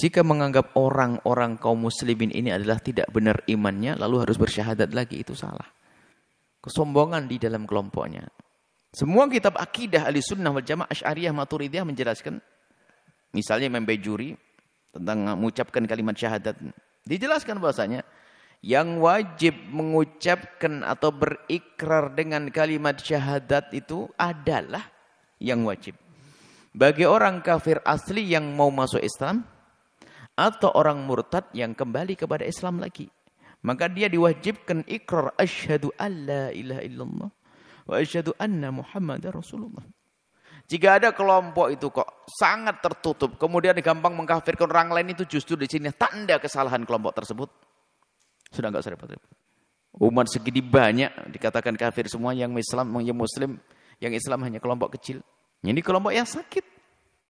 Jika menganggap orang-orang kaum muslimin ini adalah tidak benar imannya, lalu harus bersyahadat lagi, itu salah. Kesombongan di dalam kelompoknya. Semua kitab akidah ahli sunnah wal jamaah asyariyah maturidiyah menjelaskan. Misalnya Imam juri tentang mengucapkan kalimat syahadat. Dijelaskan bahasanya yang wajib mengucapkan atau berikrar dengan kalimat syahadat itu adalah yang wajib. Bagi orang kafir asli yang mau masuk Islam, atau orang murtad yang kembali kepada Islam lagi. Maka dia diwajibkan ikrar asyhadu alla ilaha illallah wa asyhadu anna muhammadar rasulullah. Jika ada kelompok itu kok sangat tertutup, kemudian gampang mengkafirkan orang lain itu justru di sini tanda kesalahan kelompok tersebut. Sudah enggak usah repot-repot. Umat segini banyak dikatakan kafir semua yang Islam yang Muslim, yang Islam hanya kelompok kecil. Ini kelompok yang sakit.